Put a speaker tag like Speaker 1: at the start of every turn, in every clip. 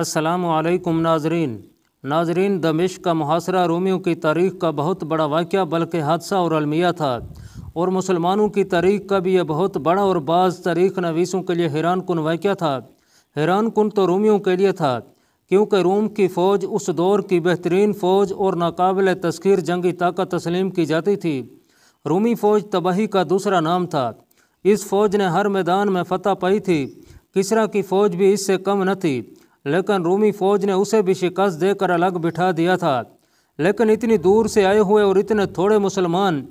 Speaker 1: असलकम नाजरीन नाजरीन दमिश का मुहासरा रोमियों की तारीख का बहुत बड़ा वाक़ बल्कि हादसा और अलमिया था और मुसलमानों की तारीख का भी यह बहुत बड़ा और बाज़ तारीख नवीसों के लिए हैरान कन वाक़ था हैरान कन तो रोमियों के लिए था क्योंकि रोम की फ़ौज उस दौर की बेहतरीन फ़ौज और नाकबिल तस्खीर जंगी ताकत तस्लीम की जाती थी रोमी फ़ौज तबाही का दूसरा नाम था इस फ़ौज ने हर मैदान में फतह पाई थी किसरा की फ़ौज भी इससे कम न थी लेकिन रूमी फौज ने उसे भी शिकस्त देकर अलग बिठा दिया था लेकिन इतनी दूर से आए हुए और इतने थोड़े मुसलमान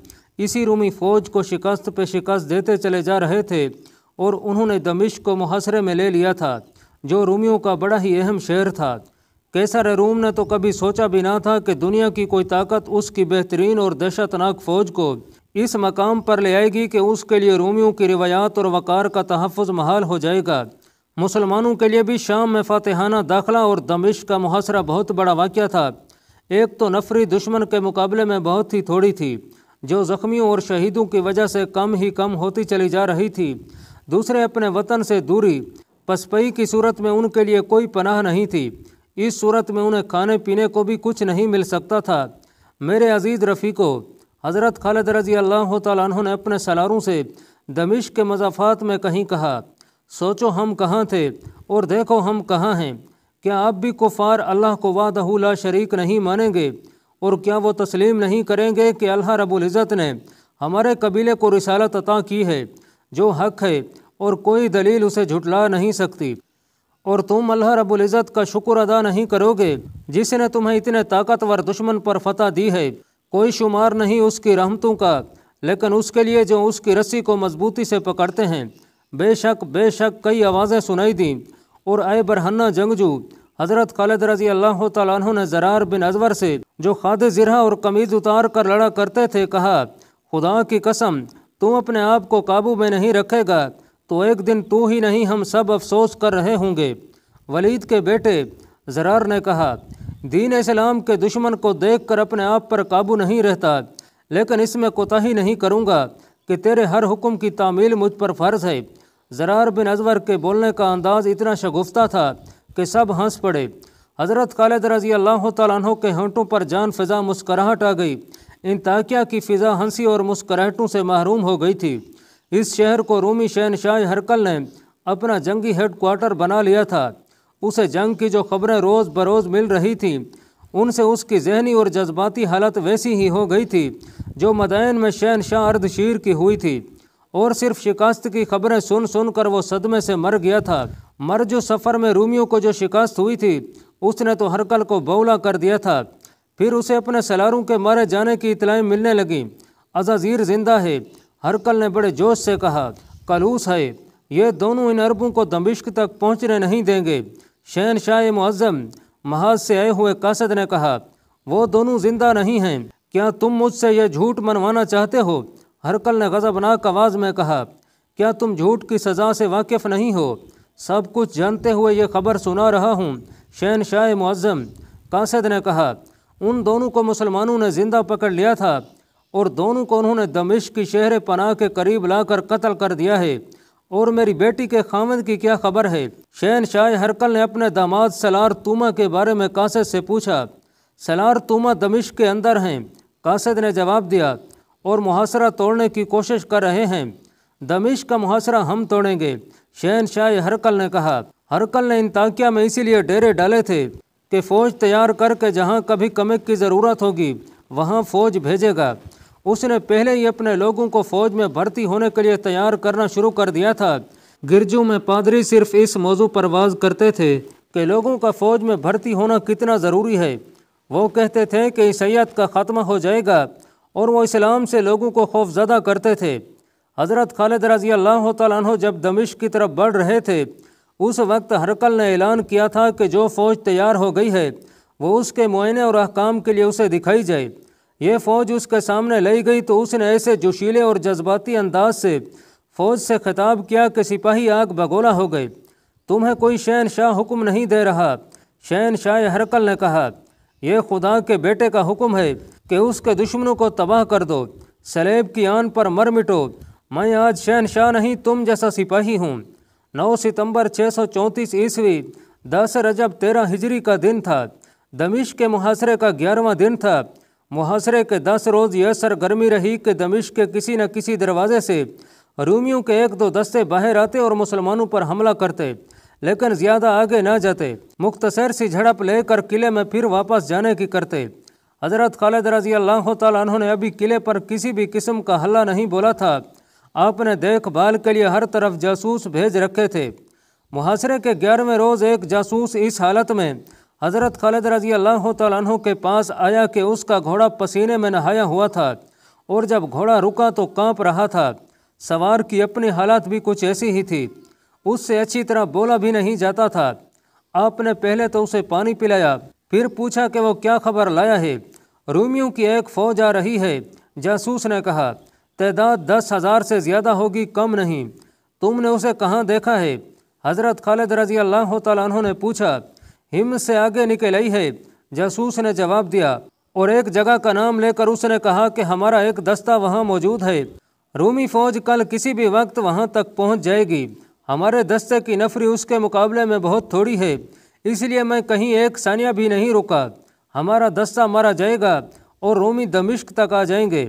Speaker 1: इसी रूमी फौज को शिकस्त पे शिकस्त देते चले जा रहे थे और उन्होंने दमिश को मुहासरे में ले लिया था जो रूमियों का बड़ा ही अहम शहर था कैसर रूम ने तो कभी सोचा भी ना था कि दुनिया की कोई ताकत उसकी बेहतरीन और दहशतनाक फौज को इस मकाम पर ले आएगी कि उसके लिए रूमियों की रिवायात और वक़ार का तहफ़ महाल हो जाएगा मुसलमानों के लिए भी शाम में फातहाना दाखिला और दमिश का मुहासरा बहुत बड़ा वाक़ था एक तो नफरी दुश्मन के मुकाबले में बहुत ही थोड़ी थी जो ज़ख्मियों और शहीदों की वजह से कम ही कम होती चली जा रही थी दूसरे अपने वतन से दूरी पसपई की सूरत में उनके लिए कोई पनाह नहीं थी इस सूरत में उन्हें खाने पीने को भी कुछ नहीं मिल सकता था मेरे अजीज़ रफ़ी को हज़रत खालद रजी अल्लाह तु ने अपने सलारों से दमिश के मजाफात में कहीं कहा सोचो हम कहाँ थे और देखो हम कहाँ हैं क्या आप भी कुफार अल्लाह को वादहूला शरीक नहीं मानेंगे और क्या वो तस्लीम नहीं करेंगे कि अल्लाह रबुल्ज़त ने हमारे कबीले को रिसालत अता की है जो हक है और कोई दलील उसे झुटला नहीं सकती और तुम अल्लाह रबुल्ज़त का शुक्र अदा नहीं करोगे जिसने तुम्हें इतने ताकतवर दुश्मन पर फतह दी है कोई शुमार नहीं उसकी रहमतों का लेकिन उसके लिए जो उसकी रस्सी को मजबूती से पकड़ते हैं बेशक बेशक कई आवाज़ें सुनाई दीं और आए बरहन्ना जंगजू हज़रत खालिद रजी अल्लाह तु ने जरार बिन अजवर से जो खाद ज़रा और कमीज़ उतार कर लड़ा करते थे कहा खुदा की कसम तू अपने आप को काबू में नहीं रखेगा तो एक दिन तू ही नहीं हम सब अफसोस कर रहे होंगे वलीद के बेटे जरार ने कहा दीन इस्लाम के दुश्मन को देख कर अपने आप पर काबू नहीं रहता लेकिन इसमें कोताही नहीं करूँगा कि तेरे हर हुक्म की तामील मुझ पर फ़र्ज़ है ज़रार बिन अजवर के बोलने का अंदाज़ इतना शगुफ्ता था कि सब हंस पड़े हज़रत खालिद रजी अल्लाह तहों के होंटों पर जान फिज़ा मुस्कराहट आ गई इन ताकिया की फ़िज़ा हंसी और मुस्कराहटों से महरूम हो गई थी इस शहर को रूमी शहनशाह हरकल ने अपना जंगी हेड क्वार्टर बना लिया था उसे जंग की जो खबरें रोज़ बरोज़ मिल रही थीं उनसे उसकी जहनी और जज्बाती हालत वैसी ही हो गई थी जो मदायन में शहनशाह अर्धशीर की हुई थी और सिर्फ शिकस्त की खबरें सुन सुनकर वो सदमे से मर गया था मर जो सफ़र में रूमियों को जो शिकस्त हुई थी उसने तो हरकल को बौला कर दिया था फिर उसे अपने सलारों के मारे जाने की इतलाएँ मिलने लगीं अजाजीर जिंदा है हरकल ने बड़े जोश से कहा कलूस है ये दोनों इन अरबों को दमिश्क तक पहुँचने नहीं देंगे शहन शाह मुहजम महाज से आए हुए कासद ने कहा वो दोनों जिंदा नहीं हैं क्या तुम मुझसे यह झूठ मनवाना चाहते हो हरकल ने गज़बनाक आवाज़ में कहा क्या तुम झूठ की सज़ा से वाकिफ़ नहीं हो सब कुछ जानते हुए यह खबर सुना रहा हूँ शहन शाह मुआज़म कासद ने कहा उन दोनों को मुसलमानों ने ज़िंदा पकड़ लिया था और दोनों को उन्होंने दमिश की शहर पनाह के करीब लाकर कत्ल कर दिया है और मेरी बेटी के खामद की क्या खबर है शहन शाह हरकल ने अपने दामाद सलार तुमा के बारे में कासद से पूछा सलार तुमा दमिश के अंदर हैं कासद ने जवाब दिया और मुहासरा तोड़ने की कोशिश कर रहे हैं दमिश का मुहासरा हम तोड़ेंगे शहन शाह हरकल ने कहा हरकल ने इन ताकिया में इसीलिए डेरे डाले थे कि फ़ौज तैयार करके जहाँ कभी कमक की ज़रूरत होगी वहाँ फ़ौज भेजेगा उसने पहले ही अपने लोगों को फ़ौज में भर्ती होने के लिए तैयार करना शुरू कर दिया था गिरजू में पादरी सिर्फ इस मौजू पर वाज करते थे कि लोगों का फ़ौज में भर्ती होना कितना ज़रूरी है वो कहते थे कि सैयद का खात्मा हो जाएगा और वह इस्लाम से लोगों को खौफजदा करते थे हज़रत खालिद रजी अल्लाह तह जब दमिश की तरफ बढ़ रहे थे उस वक्त हरकल ने ऐलान किया था कि जो फ़ौज तैयार हो गई है वो उसके मुआयने और अहकाम के लिए उसे दिखाई जाए ये फ़ौज उसके सामने लई गई तो उसने ऐसे जोशीले और जज्बाती अंदाज से फ़ौज से खिताब किया कि सिपाही आग बगोला हो गए तुम्हें कोई शहन शाह हुक्म नहीं दे रहा शहन शाह हरकल ने कहा यह खुदा के बेटे का हुक्म है कि उसके दुश्मनों को तबाह कर दो सलेब की आन पर मर मिटो मैं आज शहनशाह नहीं तुम जैसा सिपाही हूँ नौ सितंबर चौंतीस ईस्वी दस रजब तेरह हिजरी का दिन था दमिश के मुहासरे का ग्यारहवा दिन था मुहासरे के दस रोज़ यह सरगर्मी रही कि दमिश के किसी न किसी दरवाजे से रूमियों के एक दो दस्ते बाहर आते और मुसलमानों पर हमला करते लेकिन ज़्यादा आगे न जाते मुख्तसर सी झड़प लेकर किले में फिर वापस जाने की करते हज़रत खालिद रजी अल्लाह तह ने अभी किले पर किसी भी किस्म का हल्ला नहीं बोला था आपने देखभाल के लिए हर तरफ जासूस भेज रखे थे मुहासरे के ग्यारहवें रोज़ एक जासूस इस हालत में हज़रत खालिद रजी अल्लाह तु के पास आया कि उसका घोड़ा पसीने में नहाया हुआ था और जब घोड़ा रुका तो कांप रहा था सवार की अपनी हालत भी कुछ ऐसी ही थी उससे अच्छी तरह बोला भी नहीं जाता था आपने पहले तो उसे पानी पिलाया फिर पूछा कि वो क्या खबर लाया है रूमियों की एक फ़ौज आ रही है जासूस ने कहा तदाद दस हज़ार से ज़्यादा होगी कम नहीं तुमने उसे कहाँ देखा है हज़रत खालिद रजी अल्लाह तु ने पूछा हिम से आगे निकल आई है जासूस ने जवाब दिया और एक जगह का नाम लेकर उसने कहा कि हमारा एक दस्ता वहाँ मौजूद है रूमी फ़ौज कल किसी भी वक्त वहाँ तक पहुँच जाएगी हमारे दस्ते की नफरी उसके मुकाबले में बहुत थोड़ी है इसलिए मैं कहीं एक सानिया भी नहीं रुका हमारा दस्ता मारा जाएगा और रोमी दमिश्क तक आ जाएंगे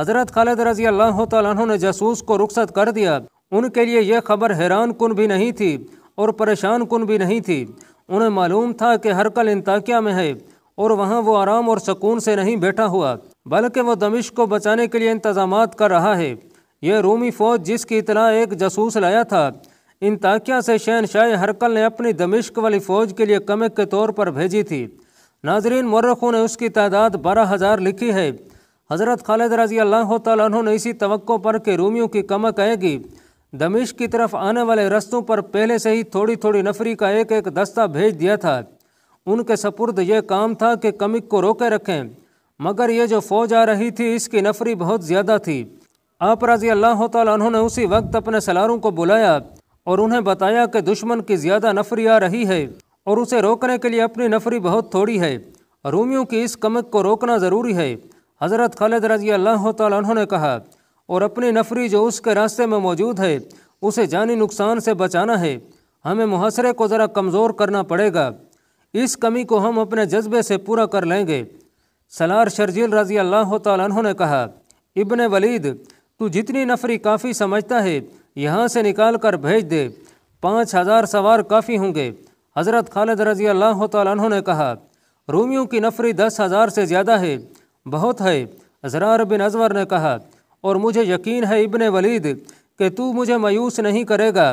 Speaker 1: हज़रत खालिद रजी अल्लाह तु ने जासूस को रुखसत कर दिया उनके लिए यह खबर हैरान कन भी नहीं थी और परेशान कन भी नहीं थी उन्हें मालूम था कि हरकल इंताकिया में है और वहाँ वो आराम और सुकून से नहीं बैठा हुआ बल्कि वह दमिश को बचाने के लिए इंतजाम कर रहा है यह रोमी फौज जिसकी इतना एक जासूस लाया था इन ताकिया से शहनशाह हरकल ने अपनी दमिश्क वाली फ़ौज के लिए कमक के तौर पर भेजी थी नाजरीन मर्रखों ने उसकी तादाद बारह हज़ार लिखी है हज़रत खालिद रजी अल्लाह तु ने इसी तो पर कि रूमियों की कमक आएगी दमिश की तरफ आने वाले रस्तों पर पहले से ही थोड़ी थोड़ी नफरी का एक एक दस्ता भेज दिया था उनके सपुर्द यह काम था कि कमिक को रोके रखें मगर ये जो फौज आ रही थी इसकी नफरी बहुत ज़्यादा थी आप रजी अल्लाह तु ने उसी वक्त अपने सलारों को बुलाया और उन्हें बताया कि दुश्मन की ज़्यादा नफरी आ रही है और उसे रोकने के लिए अपनी नफरी बहुत थोड़ी है रूमियों की इस कमक को रोकना ज़रूरी है हज़रत खालिद रजी अल्लाह तह ने कहा और अपनी नफरी जो उसके रास्ते में मौजूद है उसे जानी नुकसान से बचाना है हमें मुहासरे को ज़रा कमज़ोर करना पड़ेगा इस कमी को हम अपने जज्बे से पूरा कर लेंगे सलार शर्जील रजी अल्लाह तह ने कहा इबन वलीद तू जितनी नफरी काफ़ी समझता है यहाँ से निकाल कर भेज दे पाँच हज़ार सवार काफ़ी होंगे हज़रत खालिद रजी अल्लाह तु ने कहा रूमियों की नफरी दस हज़ार से ज़्यादा है बहुत है जरार बिन अजवर ने कहा और मुझे यकीन है इब्ने वलीद कि तू मुझे मायूस नहीं करेगा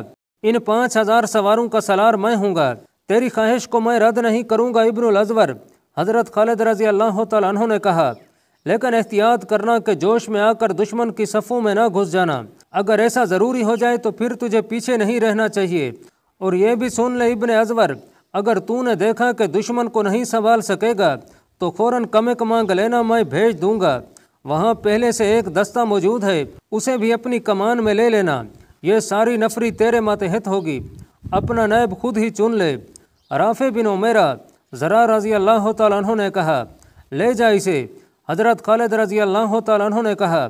Speaker 1: इन पाँच हज़ार सवारों का सलार मैं हूँगा तेरी ख्वाहिश को मैं रद्द नहीं करूँगा इब्नुल अजवर हज़रत खालिद रजी अल्लाह तु ने कहा लेकिन एहतियात करना कि जोश में आकर दुश्मन की सफ़ों में ना घुस जाना अगर ऐसा ज़रूरी हो जाए तो फिर तुझे पीछे नहीं रहना चाहिए और यह भी सुन ले इबन अजवर अगर तूने देखा कि दुश्मन को नहीं संभाल सकेगा तो फ़ौर कमक मांग लेना मैं भेज दूंगा वहाँ पहले से एक दस्ता मौजूद है उसे भी अपनी कमान में ले लेना यह सारी नफरी तेरे मातहत होगी अपना नैब खुद ही चुन ले राफ़े बिन उमेरा ज़रा रजी अल्लाह तहों ने कहा ले जा इसे हज़रत खालिद रजी अल्लाह तहों ने कहा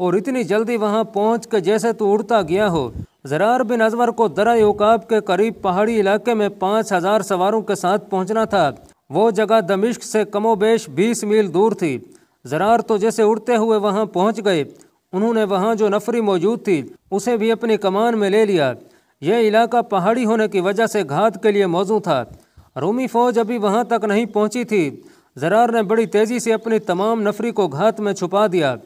Speaker 1: और इतनी जल्दी वहाँ पहुँच के जैसे तो उड़ता गया हो जरार बिन अजमर को दरा उकाब के करीब पहाड़ी इलाके में पाँच हज़ार सवारों के साथ पहुँचना था वो जगह दमिश्क से कमोबेश बीस मील दूर थी जरार तो जैसे उड़ते हुए वहाँ पहुँच गए उन्होंने वहाँ जो नफरी मौजूद थी उसे भी अपनी कमान में ले लिया यह इलाका पहाड़ी होने की वजह से घात के लिए मौजू था रोमी फौज अभी वहाँ तक नहीं पहुँची थी जरार ने बड़ी तेज़ी से अपनी तमाम नफरी को घात में छुपा दिया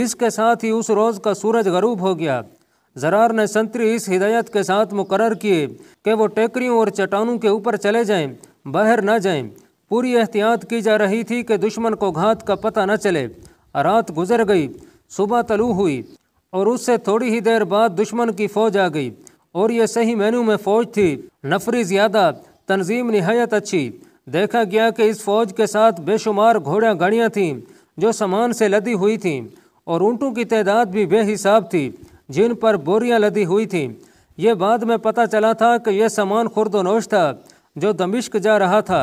Speaker 1: इसके साथ ही उस रोज़ का सूरज गरूब हो गया जरार ने संतरी इस हिदायत के साथ मुकर किए कि वो टेकरियों और चट्टानों के ऊपर चले जाएं, बाहर न जाएं। पूरी एहतियात की जा रही थी कि दुश्मन को घात का पता न चले रात गुजर गई सुबह तलु हुई और उससे थोड़ी ही देर बाद दुश्मन की फौज आ गई और यह सही मेनू में फौज थी नफरी ज़्यादा तनजीम नहायत अच्छी देखा गया कि इस फौज के साथ बेशुमार घोड़ियाँ गाड़ियाँ थीं जो सामान से लदी हुई थीं और ऊँटों की तादाद भी बेहिसाब थी जिन पर बोरियाँ लदी हुई थीं यह बाद में पता चला था कि यह सामान खुरदनोश था जो दमिश्क जा रहा था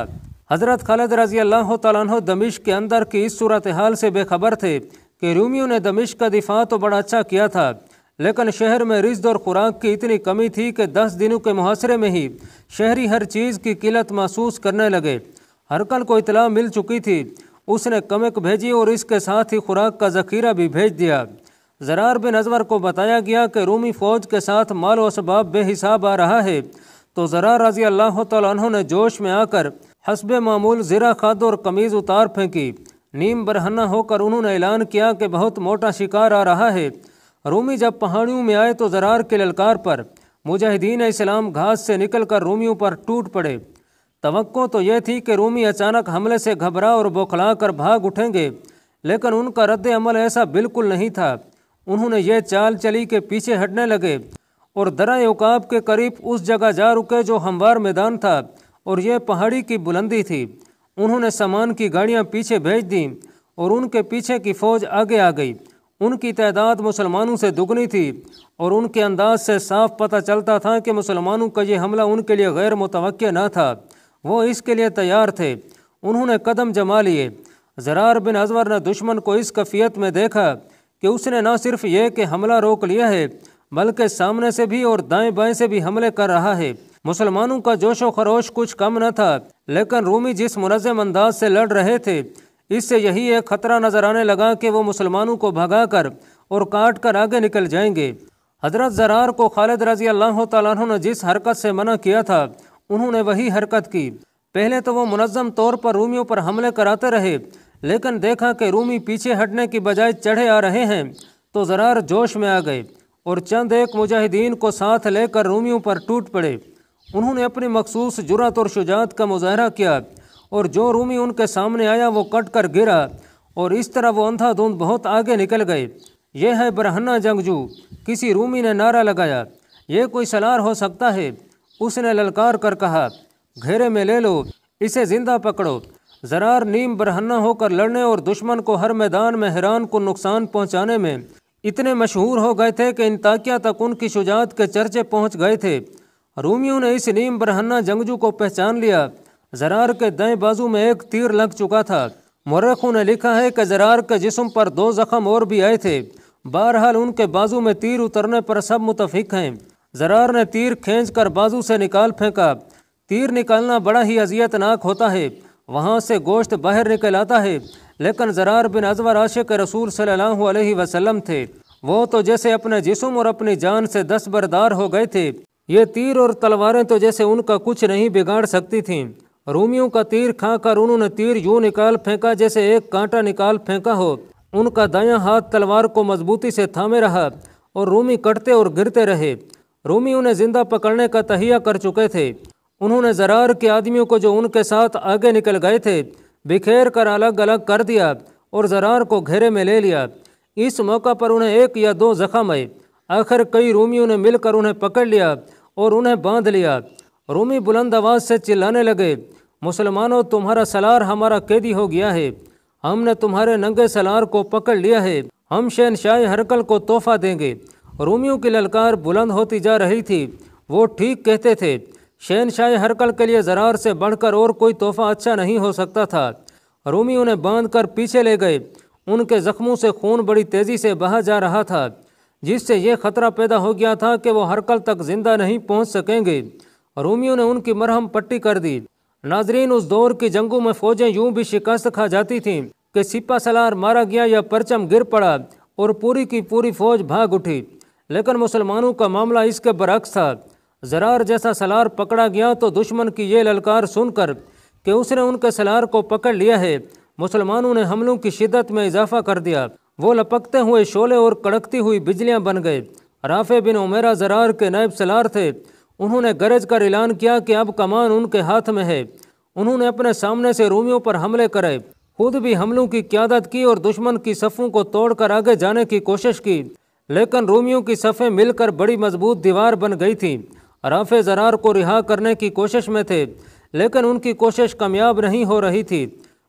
Speaker 1: हज़रत खालिद रजी अल्लाह तह दमिश्क के अंदर की इस सूरत हाल से बेखबर थे कि रूमियों ने दमिश्क का दिफा तो बड़ा अच्छा किया था लेकिन शहर में रिज्द और खुराक की इतनी कमी थी कि दस दिनों के मुहासरे में ही शहरी हर चीज़ की किल्लत महसूस करने लगे हरकल को इतला मिल चुकी थी उसने कमक भेजी और इसके साथ ही खुराक का जखीरा भी भेज दिया जरार बिन अजवर को बताया गया कि रूमी फ़ौज के साथ माल वसबाब बेहिसाब आ रहा है तो जरार रजी अल्लाह तु ने जोश में आकर हसब मामूल ज़रा खाद और कमीज़ उतार फेंकी नीम बरहना होकर उन्होंने ऐलान किया कि बहुत मोटा शिकार आ रहा है रूमी जब पहाड़ियों में आए तो जरार के ललकार पर मुजाहिदीन इस्लाम घास से निकलकर रूमियों पर टूट पड़े तो तो यह थी कि रूमी अचानक हमले से घबरा और बौखला कर भाग उठेंगे लेकिन उनका रद्द अमल ऐसा बिल्कुल नहीं था उन्होंने यह चाल चली के पीछे हटने लगे और दरा उकाब के करीब उस जगह जा रुके जो हमवार मैदान था और यह पहाड़ी की बुलंदी थी उन्होंने सामान की गाड़ियाँ पीछे भेज दी और उनके पीछे की फ़ौज आगे आ गई उनकी तादाद मुसलमानों से दुगनी थी और उनके अंदाज से साफ पता चलता था कि मुसलमानों का ये हमला उनके लिए गैर मुतव ना था वो इसके लिए तैयार थे उन्होंने कदम जमा लिए जरार बिन अजवर ने दुश्मन को इस कफ़ियत में देखा कि उसने न सिर्फ ये कि हमला रोक लिया है बल्कि सामने से भी और दाएं बाएं से भी हमले कर रहा है मुसलमानों का जोशो खरोश कुछ कम न था लेकिन रूमी जिस मुनजम अंदाज से लड़ रहे थे इससे यही एक खतरा नजर आने लगा कि वो मुसलमानों को भगा कर और काट कर आगे निकल जाएंगे हजरत जरार को खालिद रजी अल्लाह तु ने जिस हरकत से मना किया था उन्होंने वही हरकत की पहले तो वो मुनज़म तौर पर रूमियों पर हमले कराते रहे लेकिन देखा कि रूमी पीछे हटने की बजाय चढ़े आ रहे हैं तो ज़रार जोश में आ गए और चंद एक मुजाहिदीन को साथ लेकर रूमियों पर टूट पड़े उन्होंने अपनी मखसूस जुरात और शुजात का मुजाहरा किया और जो रूमी उनके सामने आया वो कट कर गिरा और इस तरह वो अंधाधुंध बहुत आगे निकल गए यह है बरहना जंगजू किसी रूमी ने नारा लगाया यह कोई सलार हो सकता है उसने ललकार कर कहा घेरे में ले लो इसे जिंदा पकड़ो जरार नीम बरहना होकर लड़ने और दुश्मन को हर मैदान में हैरान को नुकसान पहुंचाने में इतने मशहूर हो गए थे कि ताकिया तक उनकी शुजात के चर्चे पहुंच गए थे रूमियों ने इस नीम बरहना जंगजू को पहचान लिया जरार के दाएं बाजू में एक तीर लग चुका था मर्रखों ने लिखा है कि जरार के जिसम पर दो जख्म और भी आए थे बहरहाल उनके बाजू में तीर उतरने पर सब मुतफिक हैं जरार ने तीर खींच कर बाजू से निकाल फेंका तीर निकालना बड़ा ही अजियतनाक होता है वहाँ से गोश्त बाहर निकल आता है लेकिन जरार बिन अजवर आशिक रसूल सल्लल्लाहु अलैहि वसल्लम थे वो तो जैसे अपने जिसम और अपनी जान से दस्तबरदार हो गए थे ये तीर और तलवारें तो जैसे उनका कुछ नहीं बिगाड़ सकती थीं रूमियों का तीर खाकर उन्होंने तीर यूं निकाल फेंका जैसे एक कांटा निकाल फेंका हो उनका दायां हाथ तलवार को मजबूती से थामे रहा और रूमी कटते और गिरते रहे रूमी उन्हें जिंदा पकड़ने का तहिया कर चुके थे उन्होंने जरार के आदमियों को जो उनके साथ आगे निकल गए थे बिखेर कर अलग अलग कर दिया और जरार को घेरे में ले लिया इस मौका पर उन्हें एक या दो जख्म आए आखिर कई रूमियों ने मिलकर उन्हें पकड़ लिया और उन्हें बांध लिया रूमी बुलंद आवाज़ से चिल्लाने लगे मुसलमानों तुम्हारा सलार हमारा कैदी हो गया है हमने तुम्हारे नंगे सलार को पकड़ लिया है हम शहनशाह हरकल को तोहफा देंगे रूमियों की ललकार बुलंद होती जा रही थी वो ठीक कहते थे शहनशाह हरकल के लिए जरार से बढ़कर और कोई तोहफा अच्छा नहीं हो सकता था रूमी उन्हें बांध कर पीछे ले गए उनके जख्मों से खून बड़ी तेज़ी से बहा जा रहा था जिससे यह खतरा पैदा हो गया था कि वो हरकल तक जिंदा नहीं पहुंच सकेंगे रूमियों ने उनकी मरहम पट्टी कर दी नाजरीन उस दौर की जंगों में फौजें यूं भी शिकस्त खा जाती थीं कि सिपा सलार मारा गया या परचम गिर पड़ा और पूरी की पूरी फौज भाग उठी लेकिन मुसलमानों का मामला इसके बरक्स था जरार जैसा सलार पकड़ा गया तो दुश्मन की ये ललकार सुनकर कि उसने उनके सलार को पकड़ लिया है मुसलमानों ने हमलों की शिद्दत में इजाफा कर दिया वो लपकते हुए शोले और कड़कती हुई बिजलियाँ बन गए राफ़े बिन उमेरा जरार के नायब सलार थे उन्होंने गरज कर ऐलान किया कि अब कमान उनके हाथ में है उन्होंने अपने सामने से रूमियों पर हमले करे खुद भी हमलों की क्यादत की और दुश्मन की सफ़ों को तोड़कर आगे जाने की कोशिश की लेकिन रोमियों की सफ़ें मिलकर बड़ी मजबूत दीवार बन गई थी राफे जरार को रिहा करने की कोशिश में थे लेकिन उनकी कोशिश कामयाब नहीं हो रही थी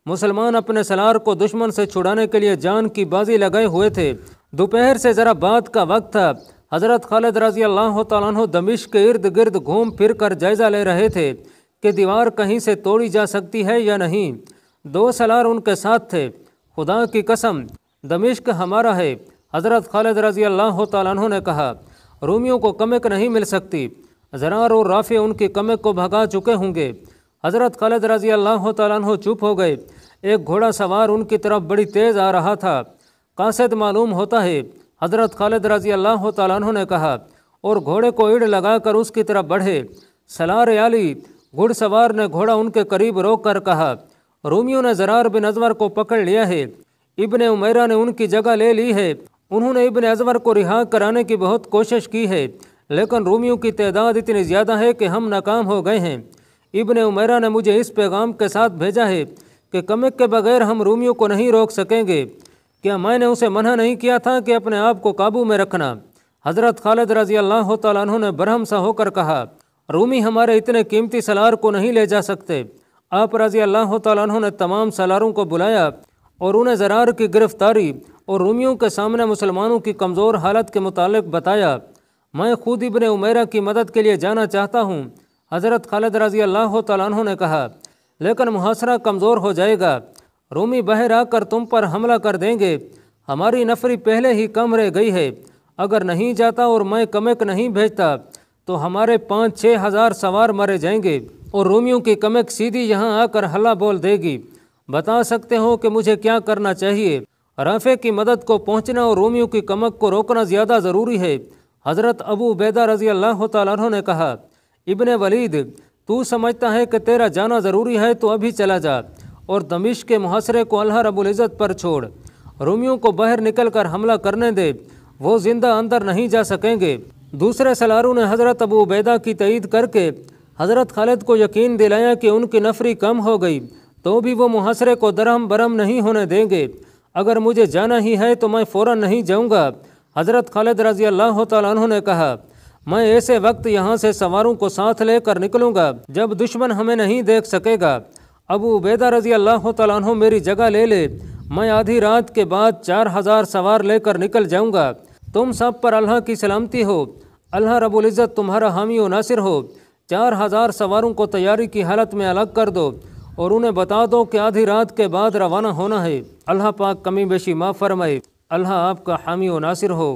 Speaker 1: मुसलमान अपने सलार को दुश्मन से छुड़ाने के लिए जान की बाजी लगाए हुए थे दोपहर से ज़रा बाद का वक्त था हज़रत खालिद रजी अल्लाह तु दमिश के इर्द गिर्द घूम फिर कर जायज़ा ले रहे थे कि दीवार कहीं से तोड़ी जा सकती है या नहीं दो सलार उनके साथ थे खुदा की कसम दमिश्क हमारा है हज़रत खालिद रजी अल्लाह तु ने कहा रूमियों को कमक नहीं मिल सकती जरार और राफ़े उनकी कमक को भगा चुके होंगे हज़रत खालिद रजी अल्लाह तु चुप हो गए एक घोड़ा सवार उनकी तरफ बड़ी तेज़ आ रहा था कासद मालूम होता है हज़रत खालिद रजी अल्लाह तु ने कहा और घोड़े को ईड़ लगाकर उसकी तरफ बढ़े सलार आली घुड़सवार ने घोड़ा उनके करीब रोक कर कहा रूमियों ने जरार बिन अजवर को पकड़ लिया है इब्ने उमेरा ने उनकी जगह ले ली है उन्होंने इबन अजमर को रिहा कराने की बहुत कोशिश की है लेकिन रोमियों की तादाद इतनी ज़्यादा है कि हम नाकाम हो गए हैं इबन उमेरा ने मुझे इस पैगाम के साथ भेजा है कि कमक के बगैर हम रोमियों को नहीं रोक सकेंगे क्या मैंने उसे मना नहीं किया था कि अपने आप को काबू में रखना हज़रत खालिद रजी अल्लाह तु ने बरहम सा होकर कहा रूमी हमारे इतने कीमती सलार को नहीं ले जा सकते आप रजी अल्लाह तु ने तमाम सलारों को बुलाया और उन्हें जरार की गिरफ्तारी और रोमियों के सामने मुसलमानों की कमज़ोर हालत के मुतालिक बताया मैं खुद इबन उमेरा की मदद के लिए जाना चाहता हूँ हज़रत खालिद रजी अल्लाह तु ने कहा लेकिन मुहासरा कमज़ोर हो जाएगा रोमी बहर आकर तुम पर हमला कर देंगे हमारी नफरी पहले ही कम रह गई है अगर नहीं जाता और मैं कमक नहीं भेजता तो हमारे पाँच छः हज़ार सवार मारे जाएंगे और रोमियों की कमक सीधी यहाँ आकर हल्ला बोल देगी बता सकते हो कि मुझे क्या करना चाहिए रफ़े की मदद को पहुँचना और रोमियों की कमक को रोकना ज़्यादा ज़रूरी है हज़रत अबू बैदा रजी अल्लाह तु ने कहा इबन वलीद तू समझता है कि तेरा जाना ज़रूरी है तो अभी चला जा और दमिश के मुहासरे को अल्लाह रबुल्ज़त पर छोड़ रोमियों को बाहर निकल कर हमला करने दे वो ज़िंदा अंदर नहीं जा सकेंगे दूसरे सलारों ने हज़रत अबू उबैदा की तईद करके हज़रत खालिद को यकीन दिलाया कि उनकी नफरी कम हो गई तो भी वो मुहासरे को दरहम बरम नहीं होने देंगे अगर मुझे जाना ही है तो मैं फ़ौर नहीं जाऊँगा हज़रत खालिद रजी अल्लाह तु ने कहा मैं ऐसे वक्त यहाँ से सवारों को साथ लेकर निकलूंगा जब दुश्मन हमें नहीं देख सकेगा अबू उबैदा रजी अल्लाह तु मेरी जगह ले ले मैं आधी रात के बाद चार हज़ार सवार लेकर निकल जाऊँगा तुम सब पर अल्लाह की सलामती हो अल्लाह रबुल्ज़त तुम्हारा हामी व नासिर हो चार हज़ार सवारों को तैयारी की हालत में अलग कर दो और उन्हें बता दो कि आधी रात के बाद रवाना होना है अल्लाह पाक कमी बेशी माफ़ फरमाए अल्लाह आपका हामी व नासिर हो